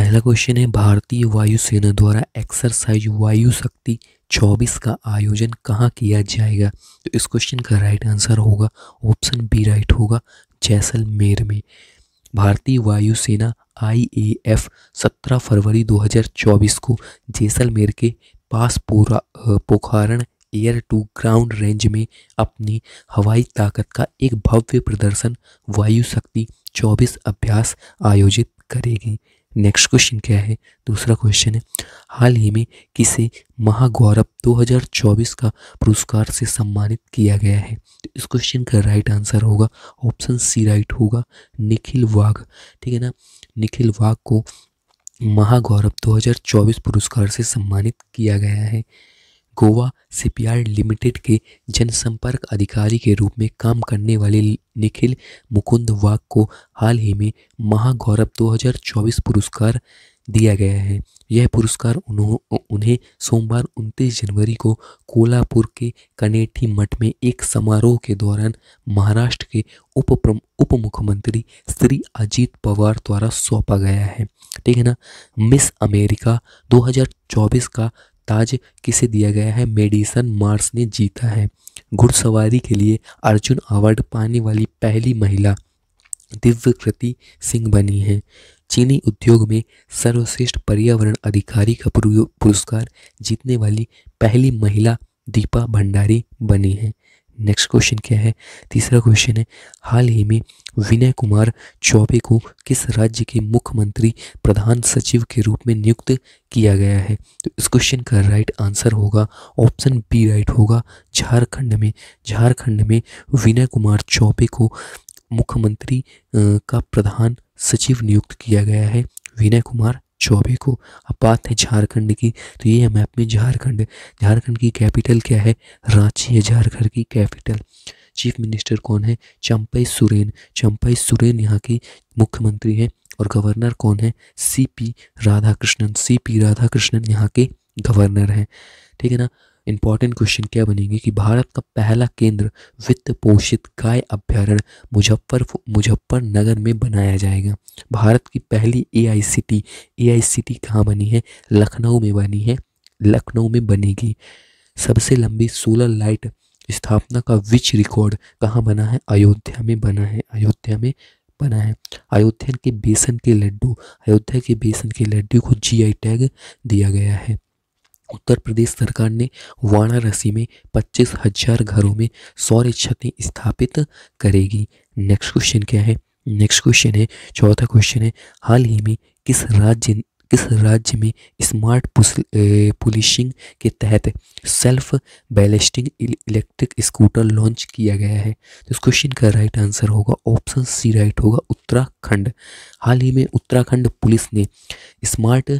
पहला क्वेश्चन है भारतीय वायुसेना द्वारा एक्सरसाइज वायु शक्ति 24 का आयोजन कहाँ किया जाएगा तो इस क्वेश्चन का राइट आंसर होगा ऑप्शन बी राइट होगा जैसलमेर में भारतीय वायुसेना एफ 17 फरवरी 2024 को जैसलमेर के पास पूरा Pokhran air to ground range में अपनी हवाई ताकत का एक भव्य प्रदर्शन वायु शक्ति 24 अभ्यास आयोजित करेगी नेक्स्ट क्वेश्चन क्या है दूसरा क्वेश्चन है हाल ही में किसे महागौरव 2024 का पुरस्कार से सम्मानित किया गया है तो इस क्वेश्चन का राइट आंसर होगा ऑप्शन सी राइट होगा निखिल वाघ ठीक है ना निखिल वाघ को महागौरव 2024 पुरस्कार से सम्मानित किया गया है गोवा सिपयार्ड लिमिटेड के जनसंपर्क अधिकारी के रूप में काम करने वाले निखिल मुकुंद वाघ को हाल ही में महागौरव 2024 पुरस्कार दिया गया है यह पुरस्कार उन्हें सोमवार 29 जनवरी को कोल्हापुर के कनेठी मठ में एक समारोह के दौरान महाराष्ट्र के उप उप मुख्यमंत्री श्री अजीत पवार द्वारा सौंपा गया है ठीक है ना मिस अमेरिका 2024 का ताज किसे दिया गया है मेडिसन मार्स ने जीता है घुड़सवारी के लिए अर्जुन अवार्ड पाने वाली पहली महिला दिव्यकृति सिंह बनी है चीनी उद्योग में सर्वश्रेष्ठ पर्यावरण अधिकारी का पुरस्कार जीतने वाली पहली महिला दीपा भंडारी बनी है नेक्स्ट क्वेश्चन क्या है तीसरा क्वेश्चन है हाल ही में विनय कुमार चौबे को किस राज्य के मुख्यमंत्री प्रधान सचिव के रूप में नियुक्त किया गया है तो इस क्वेश्चन का राइट आंसर होगा ऑप्शन बी राइट होगा झारखंड में झारखंड में विनय कुमार चौबे को मुख्यमंत्री का प्रधान सचिव नियुक्त किया गया है विनय कुमार चौबे को अब बात है झारखंड की तो ये है मैप में झारखंड झारखंड की कैपिटल क्या है रांची है झारखंड की कैपिटल चीफ मिनिस्टर कौन है चंपई सुरेन चंपई सुरेन यहाँ की मुख्यमंत्री हैं और गवर्नर कौन है C P Radhakrishnan C P Radhakrishnan यहाँ के गवर्नर हैं ठीक है ना इंपॉर्टेंट क्वेश्चन क्या बनेंगे कि भारत का पहला केंद्र वित्त पोषित गाय अभ्यारण्य मुजफ्फर मुजफ्फरनगर में बनाया जाएगा भारत की पहली ए आई सिटी ए आई सिटी कहाँ बनी है लखनऊ में बनी है लखनऊ में बनेगी सबसे लंबी सोलर लाइट स्थापना का विच रिकॉर्ड कहाँ बना है अयोध्या में बना है अयोध्या में बना है अयोध्या के बेसन के लड्डू अयोध्या के बेसन के लड्डू को आई टैग दिया गया है उत्तर प्रदेश सरकार ने वाराणसी में पच्चीस हजार घरों में सौर छतें स्थापित करेगी नेक्स्ट क्वेश्चन क्या है नेक्स्ट क्वेश्चन है चौथा क्वेश्चन है हाल ही में किस राज्य किस राज्य में स्मार्ट पुलिसिंग के तहत self balancing electric scooter launch किया गया है तो इस क्वेश्चन का राइट आंसर होगा ऑप्शन सी राइट होगा उत्तराखंड हाल ही में उत्तराखंड पुलिस ने स्मार्ट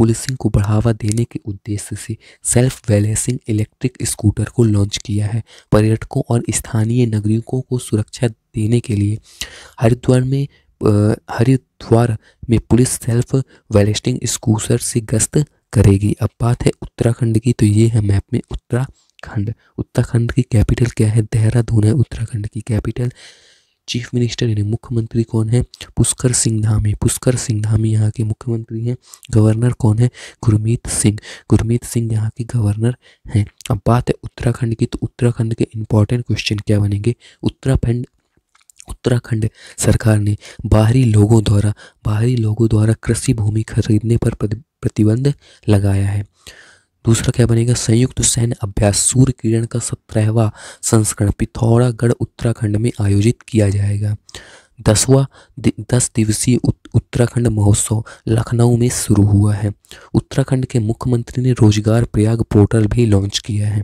पुलिसिंग को बढ़ावा देने के उद्देश्य से सेल्फ बैलेंसिंग इलेक्ट्रिक स्कूटर को लॉन्च किया है पर्यटकों और स्थानीय नागरिकों को सुरक्षा देने के लिए हरिद्वार में हरिद्वार में पुलिस सेल्फ बैलेस्टिंग स्कूटर से गश्त करेगी अब बात है उत्तराखंड की तो ये है मैप में उत्तराखंड उत्तराखंड की कैपिटल क्या है देहरादून है उत्तराखंड की कैपिटल चीफ मिनिस्टर यानी मुख्यमंत्री कौन है पुष्कर सिंह धामी पुष्कर सिंह धामी यहाँ के मुख्यमंत्री हैं गवर्नर कौन है गुरमीत सिंह गुरमीत सिंह यहाँ के गवर्नर हैं अब बात है उत्तराखंड की तो उत्तराखंड के इंपॉर्टेंट क्वेश्चन क्या बनेंगे उत्तराखंड उत्तराखंड सरकार ने बाहरी लोगों द्वारा बाहरी लोगों द्वारा कृषि भूमि खरीदने पर प्रतिबंध लगाया है दूसरा क्या बनेगा संयुक्त सैन्य अभ्यास सूर्य किरण का सत्रहवा संस्करण पिथौरागढ़ उत्तराखंड में आयोजित किया जाएगा दसवा दस दिवसीय उत्तराखंड महोत्सव लखनऊ में शुरू हुआ है उत्तराखंड के मुख्यमंत्री ने रोजगार प्रयाग पोर्टल भी लॉन्च किया है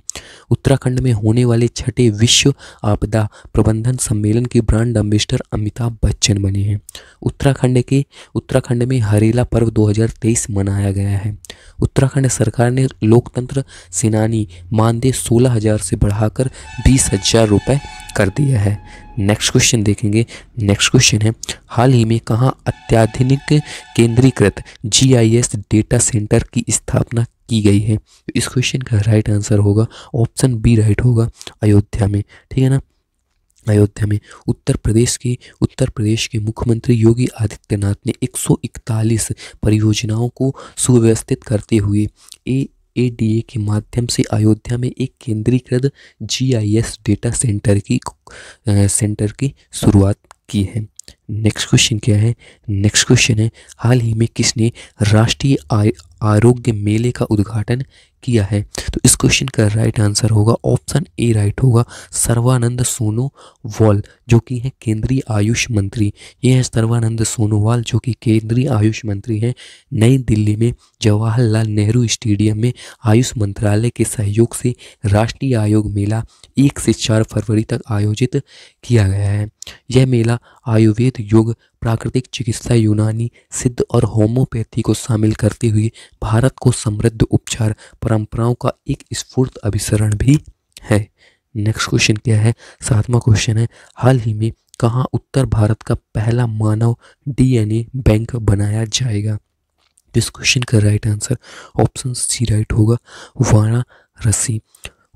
उत्तराखंड में होने वाले छठे विश्व आपदा प्रबंधन सम्मेलन के ब्रांड एम्बेसडर अमिताभ बच्चन बने हैं उत्तराखंड के उत्तराखंड में हरेला पर्व 2023 मनाया गया है उत्तराखंड सरकार ने लोकतंत्र सेनानी मानदेय सोलह हजार से बढ़ाकर बीस हजार रुपये कर दिया है नेक्स्ट क्वेश्चन देखेंगे नेक्स्ट क्वेश्चन है हाल ही में कहाँ अत्याधुनिक केंद्रीकृत जीआईएस डेटा सेंटर की स्थापना की गई है तो इस क्वेश्चन का राइट आंसर होगा ऑप्शन बी राइट होगा अयोध्या में ठीक है ना अयोध्या में उत्तर प्रदेश के उत्तर प्रदेश के मुख्यमंत्री योगी आदित्यनाथ ने 141 परियोजनाओं को सुव्यवस्थित करते हुए ए एडीए के माध्यम से अयोध्या में एक केंद्रीकृत जीआईएस डेटा सेंटर की सेंटर की शुरुआत की है नेक्स्ट क्वेश्चन क्या है नेक्स्ट क्वेश्चन है हाल ही में किसने राष्ट्रीय आरोग्य मेले का उद्घाटन किया है तो इस क्वेश्चन का राइट आंसर होगा ऑप्शन ए राइट होगा सर्वानंद सोनोवाल जो कि हैं केंद्रीय आयुष मंत्री ये हैं सर्वानंद सोनोवाल जो कि केंद्रीय आयुष मंत्री हैं नई दिल्ली में जवाहरलाल नेहरू स्टेडियम में आयुष मंत्रालय के सहयोग से राष्ट्रीय आयोग मेला एक से चार फरवरी तक आयोजित किया गया है यह मेला आयुर्वेद आयुर्वेद योग प्राकृतिक चिकित्सा यूनानी सिद्ध और होम्योपैथी को शामिल करते हुए भारत को समृद्ध उपचार परंपराओं का एक स्फूर्त अभिसरण भी है नेक्स्ट क्वेश्चन क्या है सातवां क्वेश्चन है हाल ही में कहाँ उत्तर भारत का पहला मानव डीएनए बैंक बनाया जाएगा इस क्वेश्चन का right answer option C right होगा वाराणसी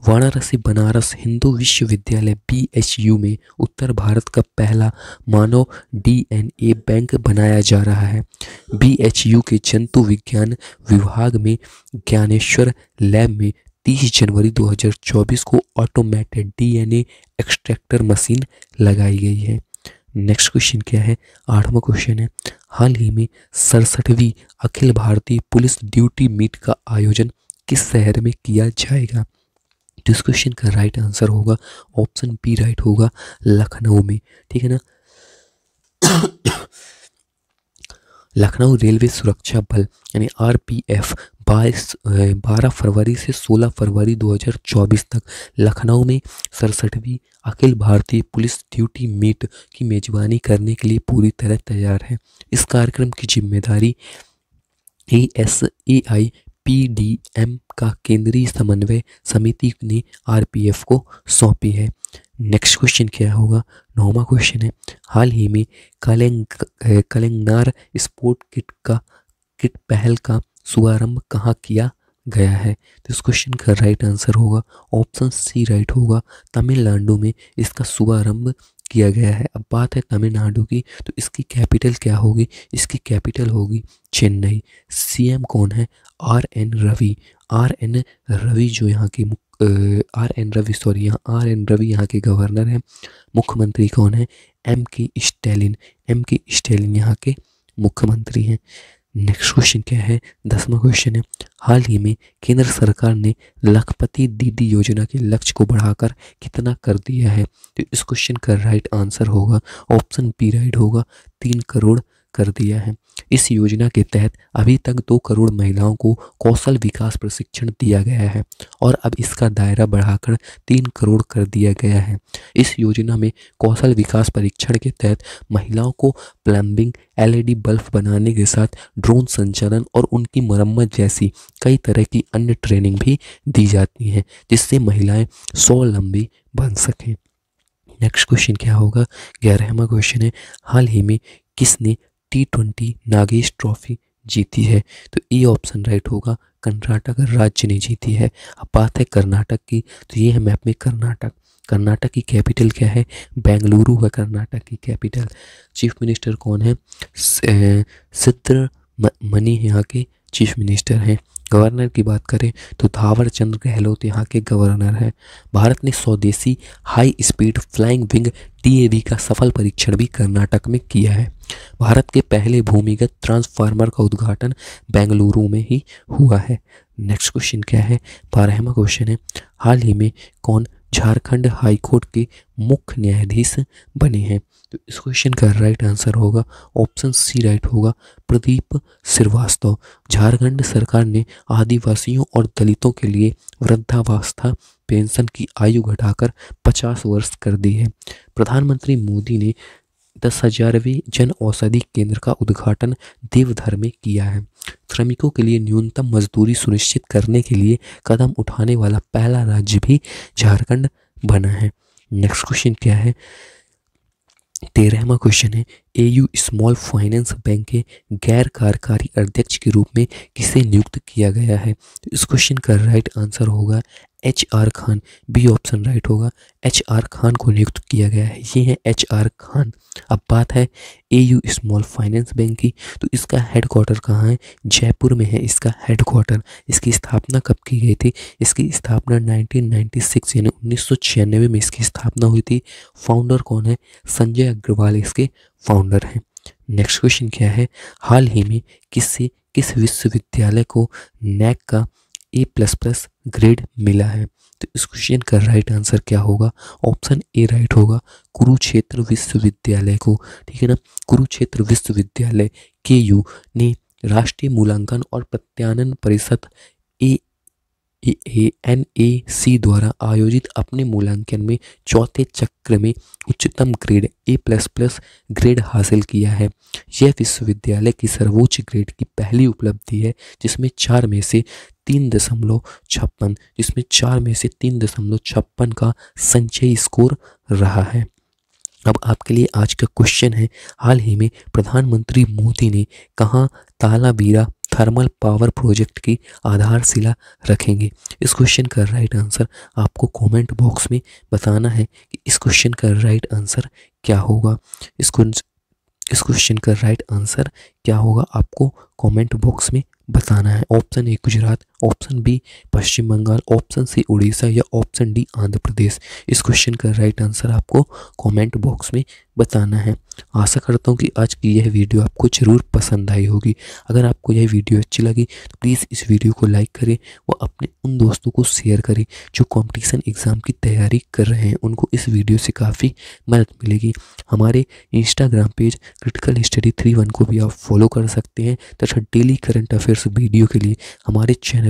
वाराणसी बनारस हिंदू विश्वविद्यालय बी में उत्तर भारत का पहला मानव डीएनए बैंक बनाया जा रहा है बी के जंतु विज्ञान विभाग में ज्ञानेश्वर लैब में 30 जनवरी 2024 को ऑटोमेटेड डीएनए एक्सट्रैक्टर मशीन लगाई गई है नेक्स्ट क्वेश्चन क्या है आठवां क्वेश्चन है हाल ही में सड़सठवीं अखिल भारतीय पुलिस ड्यूटी मीट का आयोजन किस शहर में किया जाएगा इस क्वेश्चन का राइट आंसर होगा ऑप्शन बी राइट होगा लखनऊ में ठीक है ना लखनऊ रेलवे सुरक्षा बल यानी आरपीएफ बाईस बारह फरवरी से सोलह फरवरी 2024 तक लखनऊ में सड़सठवीं अखिल भारतीय पुलिस ड्यूटी मीट की मेजबानी करने के लिए पूरी तरह तैयार है इस कार्यक्रम की जिम्मेदारी A S A I PDM का केंद्रीय समन्वय समिति ने आरपीएफ को सौंपी है नेक्स्ट क्वेश्चन क्या होगा नौवा क्वेश्चन है हाल ही में कलेंग कलेंगनार स्पोर्ट किट का किट पहल का शुभारंभ कहाँ किया गया है तो इस क्वेश्चन का राइट आंसर होगा ऑप्शन सी राइट होगा तमिलनाडु में इसका शुभारंभ किया गया है अब बात है तमिलनाडु की तो इसकी कैपिटल क्या होगी इसकी कैपिटल होगी चेन्नई सीएम कौन है R N Ravi R N Ravi जो यहाँ के आर एन रवि सॉरी यहाँ आर एन रवि यहाँ के गवर्नर हैं मुख्यमंत्री कौन है एम के स्टेलिन एम के स्टेलिन यहाँ के मुख्यमंत्री हैं नेक्स्ट क्वेश्चन क्या है दसवा क्वेश्चन है हाल ही में केंद्र सरकार ने लखपति दीदी योजना के लक्ष्य को बढ़ाकर कितना कर दिया है तो इस क्वेश्चन का राइट आंसर होगा ऑप्शन बी राइट होगा तीन करोड़ कर दिया है इस योजना के तहत अभी तक दो करोड़ महिलाओं को कौशल विकास प्रशिक्षण दिया गया है और अब इसका दायरा बढ़ाकर तीन करोड़ कर दिया गया है इस योजना में कौशल विकास परीक्षण के तहत महिलाओं को प्लम्बिंग एलईडी बल्ब बनाने के साथ ड्रोन संचालन और उनकी मरम्मत जैसी कई तरह की अन्य ट्रेनिंग भी दी जाती है जिससे महिलाएँ स्वलंबी बन सकें नेक्स्ट क्वेश्चन क्या होगा ग्यारहवा क्वेश्चन है हाल ही में किसने टी ट्वेंटी नागेश ट्रॉफी जीती है तो ई ऑप्शन राइट होगा कर्नाटक राज्य ने जीती है अब बात है कर्नाटक की तो ये है मैप में कर्नाटक कर्नाटक की कैपिटल क्या है बेंगलुरु है कर्नाटक की कैपिटल चीफ मिनिस्टर कौन है सिद्र मनी यहाँ के चीफ मिनिस्टर हैं गवर्नर की बात करें तो थावर चंद्र गहलोत यहाँ के गवर्नर हैं भारत ने स्वदेशी high speed flying wing TAV का सफल परीक्षण भी कर्नाटक में किया है भारत के पहले भूमिगत ट्रांसफार्मर का उद्घाटन बेंगलुरु में ही हुआ है नेक्स्ट क्वेश्चन क्या है बारहवा क्वेश्चन है हाल ही में कौन झारखंड हाईकोर्ट के मुख्य न्यायाधीश बने हैं तो इस क्वेश्चन का राइट आंसर होगा ऑप्शन सी राइट होगा प्रदीप श्रीवास्तव झारखंड सरकार ने आदिवासियों और दलितों के लिए वृद्धावस्था पेंशन की आयु घटाकर 50 वर्ष कर दी है प्रधानमंत्री मोदी ने दस हजारवें जन औषधि केंद्र का उद्घाटन देवधर में किया है श्रमिकों के लिए न्यूनतम मजदूरी सुनिश्चित करने के लिए कदम उठाने वाला पहला राज्य भी झारखंड बना है नेक्स्ट क्वेश्चन क्या है तेरहवा क्वेश्चन है एयू स्मॉल फाइनेंस बैंक के गैर कार्यकारी अध्यक्ष के रूप में किसे नियुक्त किया गया है तो इस क्वेश्चन का राइट आंसर होगा H R Khan B option right होगा एच आर खान को नियुक्त किया गया है ये है एच आर खान अब बात है A U small finance bank की तो इसका हेडक्वार्टर कहाँ है जयपुर में है इसका हेडक्वार्टर इसकी स्थापना कब की गई थी इसकी स्थापना 1996 यानी उन्नीस में इसकी स्थापना हुई थी फाउंडर कौन है संजय अग्रवाल इसके फाउंडर हैं नेक्स्ट क्वेश्चन क्या है हाल ही में किससे किस विश्वविद्यालय को नैक का ए प्लस प्लस ग्रेड मिला है तो इस क्वेश्चन का राइट आंसर क्या होगा ऑप्शन ए राइट होगा कुरुक्षेत्र विश्वविद्यालय को ठीक है ना कुरुक्षेत्र विश्वविद्यालय के यू ने राष्ट्रीय मूल्यांकन और प्रत्यानन परिषद ए ए एन ए सी द्वारा आयोजित अपने मूल्यांकन में चौथे चक्र में उच्चतम grade A plus plus grade हासिल किया है यह विश्वविद्यालय की सर्वोच्च ग्रेड की पहली उपलब्धि है जिसमें चार में से तीन दशमलव छप्पन जिसमें चार में से तीन दशमलव छप्पन का संचयी स्कोर रहा है अब आपके लिए आज का क्वेश्चन है हाल ही में प्रधानमंत्री मोदी ने कहाँ तालाबीरा थर्मल पावर प्रोजेक्ट की आधारशिला रखेंगे इस क्वेश्चन का राइट आंसर आपको कमेंट बॉक्स में बताना है कि इस क्वेश्चन का राइट आंसर क्या होगा इस इस क्वेश्चन का राइट आंसर क्या होगा आपको कमेंट बॉक्स में बताना है option A Gujarat option B Paschim Bengal option C Orissa या ऑप्शन डी आंध्र प्रदेश इस क्वेश्चन का राइट आंसर आपको कमेंट बॉक्स में बताना है आशा करता हूँ कि आज की यह वीडियो आपको ज़रूर पसंद आई होगी अगर आपको यह वीडियो अच्छी लगी तो प्लीज़ इस वीडियो को लाइक करें व अपने उन दोस्तों को शेयर करें जो कॉम्पिटिशन एग्ज़ाम की तैयारी कर रहे हैं उनको इस वीडियो से काफ़ी मदद मिलेगी हमारे Instagram page critical study three one को भी आप फॉलो कर सकते हैं तथा डेली करंट अफेयर्स वीडियो के लिए हमारे चैनल